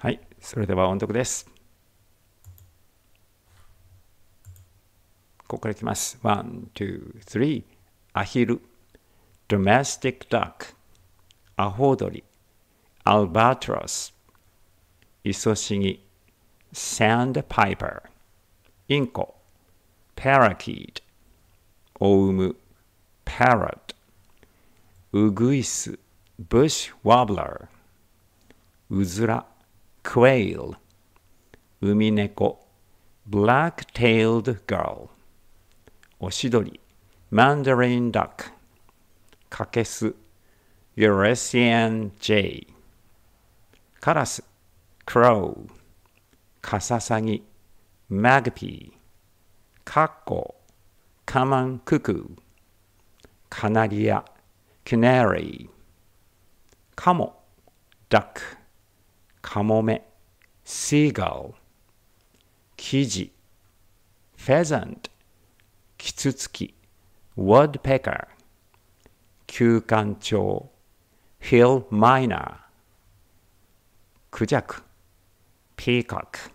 はい、それでは音読です。ここからいきます。1、2、3。アヒル。domestic duck。アホウドリ。アルバトロス。イソシギ。sandpiper。インコ。parakeet。オウム。parrot。ウグイス。ブッシュ wobbler。quail 海猫 black-tailed girl おしどり mandarin duck かけす Eurasian J a y カラス crow カササギ magpie カッコカマンククカナリア canary カモ duck カモメ、seagull、キジ、pheasant、キツツキ、woodpecker、休館鳥、hill miner、クジャク、peacock、